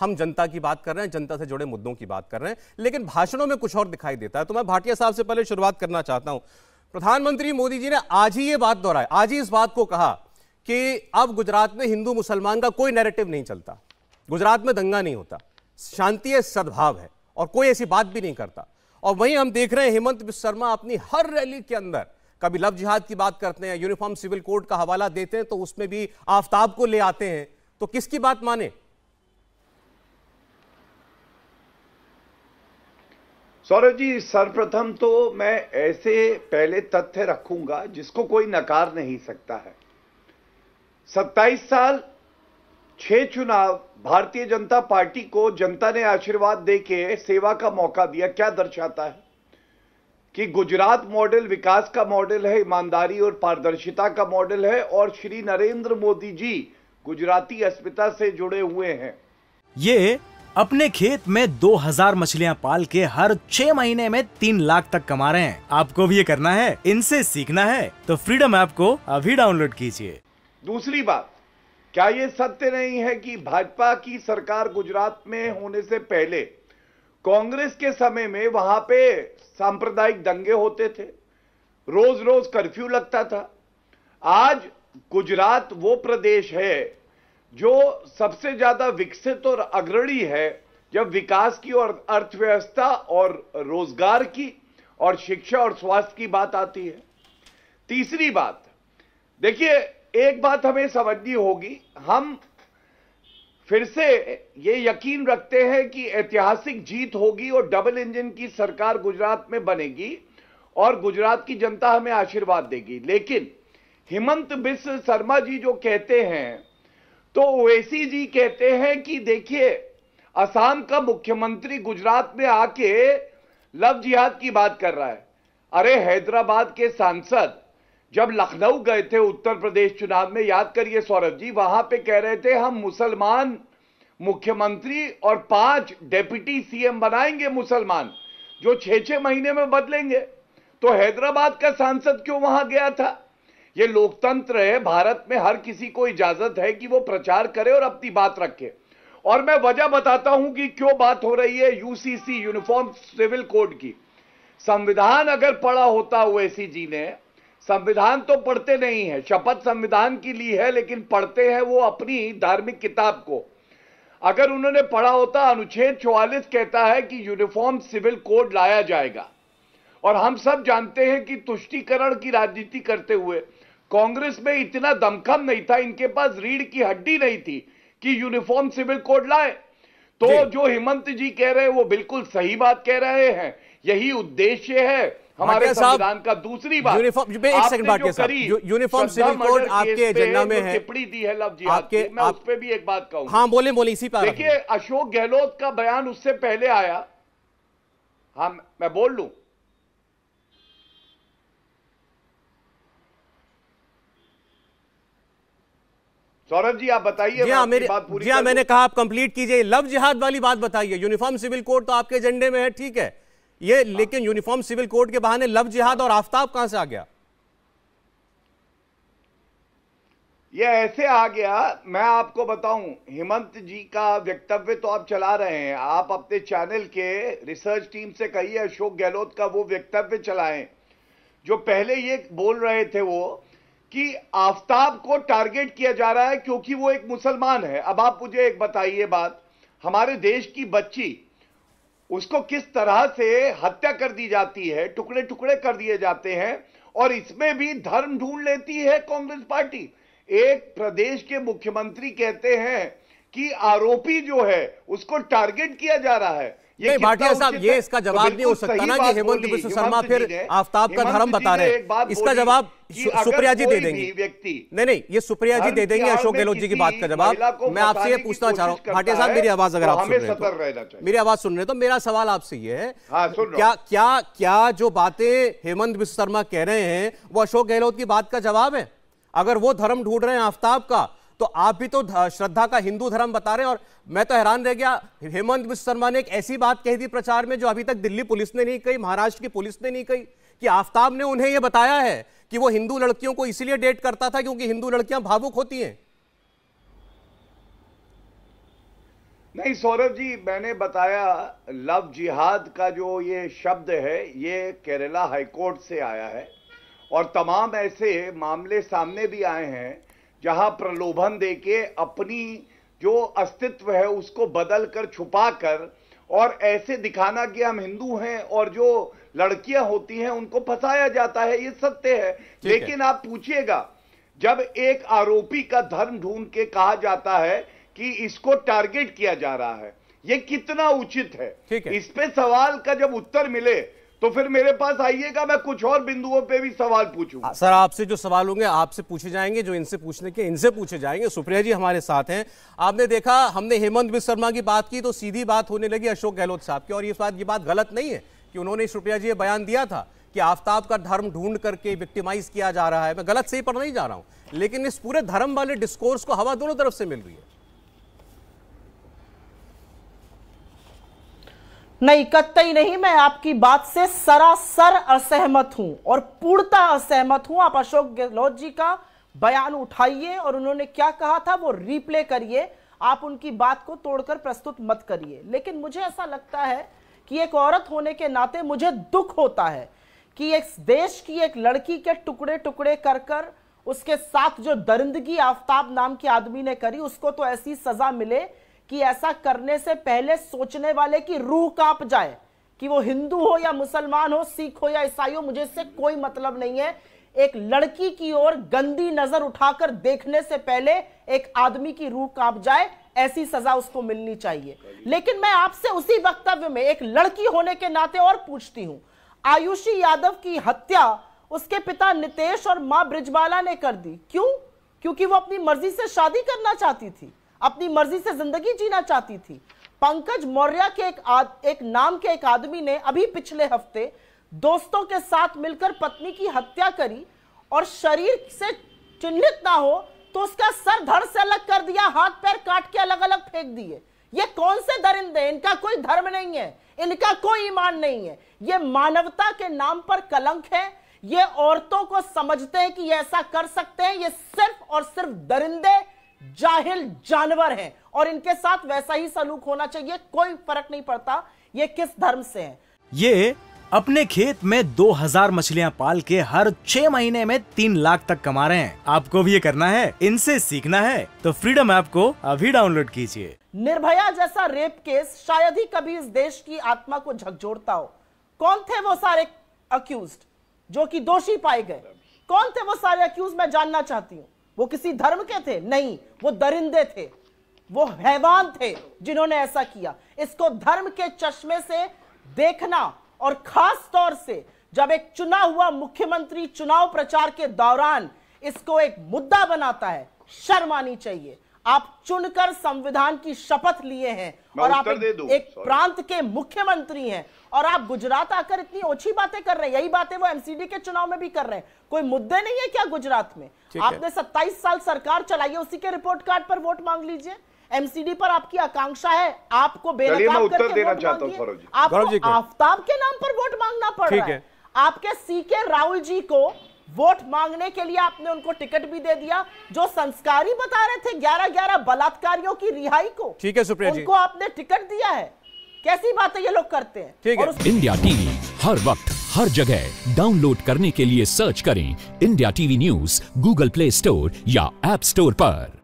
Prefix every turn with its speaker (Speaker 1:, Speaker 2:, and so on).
Speaker 1: हम जनता की बात कर रहे हैं जनता से जुड़े मुद्दों की बात कर रहे हैं लेकिन भाषणों में कुछ और दिखाई देता है तो मैं भाटिया साहब से पहले शुरुआत करना चाहता हूं प्रधानमंत्री मोदी जी ने आज ही ये बात दोहराई आज ही इस बात को कहा कि अब गुजरात में हिंदू मुसलमान का कोई नैरेटिव नहीं चलता गुजरात में दंगा नहीं होता शांति है सद्भाव है और कोई ऐसी बात भी नहीं करता और वहीं हम देख रहे हैं हेमंत शर्मा अपनी हर रैली के अंदर कभी लव जिहाद की बात करते हैं यूनिफॉर्म सिविल कोड का हवाला देते हैं तो उसमें भी आफ्ताब को ले आते हैं तो किसकी बात माने
Speaker 2: सौरभ जी सर्वप्रथम तो मैं ऐसे पहले तथ्य रखूंगा जिसको कोई नकार नहीं सकता है 27 साल छह चुनाव भारतीय जनता पार्टी को जनता ने आशीर्वाद देके सेवा का मौका दिया क्या दर्शाता है कि गुजरात मॉडल विकास का मॉडल है ईमानदारी और पारदर्शिता का मॉडल है और श्री नरेंद्र मोदी जी गुजराती अस्मिता से जुड़े हुए हैं
Speaker 1: ये अपने खेत में 2000 मछलियां पाल के हर छह महीने में तीन लाख तक कमा रहे हैं आपको भी ये करना है इनसे सीखना है तो फ्रीडम ऐप को अभी डाउनलोड कीजिए
Speaker 2: दूसरी बात क्या ये सत्य नहीं है कि भाजपा की सरकार गुजरात में होने से पहले कांग्रेस के समय में वहां पे सांप्रदायिक दंगे होते थे रोज रोज कर्फ्यू लगता था आज गुजरात वो प्रदेश है जो सबसे ज्यादा विकसित और अग्रणी है जब विकास की और अर्थव्यवस्था और रोजगार की और शिक्षा और स्वास्थ्य की बात आती है तीसरी बात देखिए एक बात हमें समझनी होगी हम फिर से ये यकीन रखते हैं कि ऐतिहासिक जीत होगी और डबल इंजन की सरकार गुजरात में बनेगी और गुजरात की जनता हमें आशीर्वाद देगी लेकिन हेमंत बिस्व शर्मा जी जो कहते हैं तो ओवैसी जी कहते हैं कि देखिए असम का मुख्यमंत्री गुजरात में आके लव जिहाद की बात कर रहा है अरे हैदराबाद के सांसद जब लखनऊ गए थे उत्तर प्रदेश चुनाव में याद करिए सौरभ जी वहां पे कह रहे थे हम मुसलमान मुख्यमंत्री और पांच डेप्यूटी सीएम बनाएंगे मुसलमान जो छह छह महीने में बदलेंगे तो हैदराबाद का सांसद क्यों वहां गया था ये लोकतंत्र है भारत में हर किसी को इजाजत है कि वो प्रचार करे और अपनी बात रखे और मैं वजह बताता हूं कि क्यों बात हो रही है यूसीसी यूनिफॉर्म सिविल कोड की संविधान अगर पढ़ा होता जी ने संविधान तो पढ़ते नहीं है शपथ संविधान की ली है लेकिन पढ़ते हैं वो अपनी धार्मिक किताब को अगर उन्होंने पढ़ा होता अनुच्छेद 44 कहता है कि यूनिफॉर्म सिविल कोड लाया जाएगा और हम सब जानते हैं कि तुष्टिकरण की राजनीति करते हुए कांग्रेस में इतना दमखम नहीं था इनके पास रीढ़ की हड्डी नहीं थी कि यूनिफॉर्म सिविल कोड लाए तो जो हेमंत जी कह रहे हैं वो बिल्कुल सही बात कह रहे हैं यही उद्देश्य है हमारे संविधान का दूसरी बात यूनिफॉर्म एक सेकंड बात यूनिफॉर्म सिविल कोड आपके एजेंडा में है टिप्पणी दी है लव जी आपके मैं आप, उस पर भी एक बात कहूँ हाँ बोले बोले इसी पर देखिए अशोक गहलोत का बयान उससे पहले आया हाँ मैं बोल लू
Speaker 1: सौरभ जी आप बताइए जी हाँ मेरी बात पूरी जी हाँ मैंने कहा आप कंप्लीट कीजिए लव जिहाद वाली बात बताइए यूनिफॉर्म सिविल कोड तो आपके एजेंडे में है ठीक है ये लेकिन यूनिफॉर्म सिविल कोड के बहाने लव जिहाद और आफ्ताब कहां से आ गया
Speaker 2: ये ऐसे आ गया मैं आपको बताऊं हेमंत जी का वक्तव्य तो आप चला रहे हैं आप अपने चैनल के रिसर्च टीम से कहिए अशोक गहलोत का वो वक्तव्य चलाएं जो पहले ये बोल रहे थे वो कि आफ्ताब को टारगेट किया जा रहा है क्योंकि वो एक मुसलमान है अब आप मुझे एक बताइए बात हमारे देश की बच्ची उसको किस तरह से हत्या कर दी जाती है टुकड़े टुकड़े कर दिए जाते हैं और इसमें भी धर्म ढूंढ लेती है कांग्रेस पार्टी एक प्रदेश के मुख्यमंत्री कहते हैं कि आरोपी जो है उसको टारगेट किया जा रहा है नहीं भाटिया साहब ये इसका तो जवाब नहीं हो सकता ना कि हेमंत विश्व शर्मा फिर आफ्ताब का धर्म बता रहे इसका जवाब सुप्रिया जी दे देंगी
Speaker 1: नहीं नहीं ये सुप्रिया जी दे देंगे अशोक गहलोत जी की बात का जवाब मैं आपसे ये पूछना चाह रहा हूँ भाटिया साहब मेरी आवाज अगर तो आप सुन रहे तो। मेरी आवाज सुन रहे तो मेरा सवाल आपसे ये है हाँ, क्या क्या क्या जो बातें हेमंत विश्व शर्मा कह रहे हैं वो अशोक गहलोत की बात का जवाब है अगर वो धर्म ढूंढ रहे हैं आफ्ताब का तो आप भी तो श्रद्धा का हिंदू धर्म बता रहे हैं और मैं तो हैरान रह गया हेमंत विश्व शर्मा ने एक ऐसी बात कही थी प्रचार में जो अभी तक दिल्ली पुलिस ने नहीं कही महाराष्ट्र की पुलिस ने नहीं कही कि आफ्ताब ने उन्हें यह बताया है कि वो हिंदू लड़कियों को इसीलिए डेट करता था क्योंकि हिंदू लड़कियां भावुक होती हैं नहीं
Speaker 2: सौरभ जी मैंने बताया लव जिहाद का जो ये शब्द है ये केरला हाईकोर्ट से आया है और तमाम ऐसे मामले सामने भी आए हैं जहां प्रलोभन देके अपनी जो अस्तित्व है उसको बदल कर छुपा कर और ऐसे दिखाना कि हम हिंदू हैं और जो लड़कियां होती हैं उनको फंसाया जाता है ये सत्य है लेकिन है। आप पूछिएगा जब एक आरोपी का धर्म ढूंढ के कहा जाता है कि इसको टारगेट किया जा रहा है ये कितना उचित है, है। इस पे सवाल का जब उत्तर मिले तो फिर मेरे पास आइएगा मैं कुछ और बिंदुओं पे भी सवाल पूछूंगा हाँ,
Speaker 1: सर आपसे जो सवाल होंगे आपसे पूछे जाएंगे जो इनसे पूछने के इनसे पूछे जाएंगे सुप्रिया जी हमारे साथ हैं आपने देखा हमने हेमंत बिस्व शर्मा की बात की तो सीधी बात होने लगी अशोक गहलोत साहब की और ये बात ये बात गलत नहीं है कि उन्होंने सुप्रिया जी ये बयान दिया था कि आफ्ताब का धर्म ढूंढ करके विक्टिमाइज किया जा रहा है मैं गलत सही पढ़ नहीं जा रहा हूँ लेकिन इस पूरे धर्म वाले डिस्कोर्स को हवा दोनों तरफ से मिल रही है
Speaker 3: नहीं कतई नहीं मैं आपकी बात से सरासर असहमत हूं और पूर्णता असहमत हूं आप अशोक गहलोत जी का बयान उठाइए और उन्होंने क्या कहा था वो रिप्ले करिए आप उनकी बात को तोड़कर प्रस्तुत मत करिए लेकिन मुझे ऐसा लगता है कि एक औरत होने के नाते मुझे दुख होता है कि एक देश की एक लड़की के टुकड़े टुकड़े कर कर उसके साथ जो दरिंदगी आफ्ताब नाम के आदमी ने करी उसको तो ऐसी सजा मिले कि ऐसा करने से पहले सोचने वाले की रूह कांप जाए कि वो हिंदू हो या मुसलमान हो सिख हो या ईसाई हो मुझे इससे कोई मतलब नहीं है एक लड़की की ओर गंदी नजर उठाकर देखने से पहले एक आदमी की रूह कांप जाए ऐसी सजा उसको मिलनी चाहिए लेकिन मैं आपसे उसी वक्तव्य में एक लड़की होने के नाते और पूछती हूं आयुषी यादव की हत्या उसके पिता नितेश और मां ब्रिजबाला ने कर दी क्यों क्योंकि वो अपनी मर्जी से शादी करना चाहती थी अपनी मर्जी से जिंदगी जीना चाहती थी पंकज मौर्य के एक आद, एक नाम के एक आदमी ने अभी पिछले हफ्ते दोस्तों के साथ मिलकर पत्नी की हत्या करी और शरीर से चिन्हित ना हो तो उसका सर धड़ से अलग कर दिया हाथ पैर काट के अलग अलग फेंक दिए ये कौन से दरिंदे इनका कोई धर्म नहीं है इनका कोई ईमान नहीं है ये मानवता के नाम पर कलंक है ये औरतों को समझते हैं कि ये ऐसा कर सकते हैं ये सिर्फ और सिर्फ दरिंदे जाहिल जानवर हैं और इनके साथ वैसा ही सलूक होना चाहिए कोई फर्क नहीं पड़ता ये किस धर्म से हैं
Speaker 1: ये अपने खेत में 2000 मछलियां पाल के हर छह महीने में तीन लाख तक कमा रहे हैं आपको भी ये करना है इनसे सीखना है तो फ्रीडम ऐप को अभी डाउनलोड कीजिए
Speaker 3: निर्भया जैसा रेप केस शायद ही कभी इस देश की आत्मा को झकझोरता हो कौन थे वो सारे अक्यूज जो कि दोषी पाए गए कौन थे वो सारे अक्यूज मैं जानना चाहती हूँ वो किसी धर्म के थे नहीं वो दरिंदे थे वो हैवान थे जिन्होंने ऐसा किया इसको धर्म के चश्मे से देखना और खास तौर से जब एक चुना हुआ मुख्यमंत्री चुनाव प्रचार के दौरान इसको एक मुद्दा बनाता है शर्म आनी चाहिए आप चुनकर संविधान की शपथ लिए हैं और आप एक, एक प्रांत के मुख्यमंत्री हैं और आप गुजरात आकर इतनी ओछी बातें कर रहे हैं यही बातें वो एमसीडी के चुनाव में भी कर रहे हैं कोई मुद्दे नहीं है क्या गुजरात में आपने 27 साल सरकार चलाई है उसी के रिपोर्ट कार्ड पर वोट मांग लीजिए एमसीडी पर आपकी आकांक्षा है आपको बेनकाब आफ्ताब के नाम पर वोट मांगना पड़ रहा है आपके सी के राहुल जी को वोट मांगने के लिए आपने उनको टिकट भी दे दिया जो संस्कारी बता रहे थे ग्यारह ग्यारह बलात्कारियों की रिहाई को
Speaker 1: ठीक है सुप्रिया जी उनको
Speaker 3: आपने टिकट दिया है कैसी बातें ये लोग करते हैं
Speaker 1: ठीक है इंडिया टीवी हर वक्त हर जगह डाउनलोड करने के लिए सर्च करें India TV news Google Play Store या एप स्टोर पर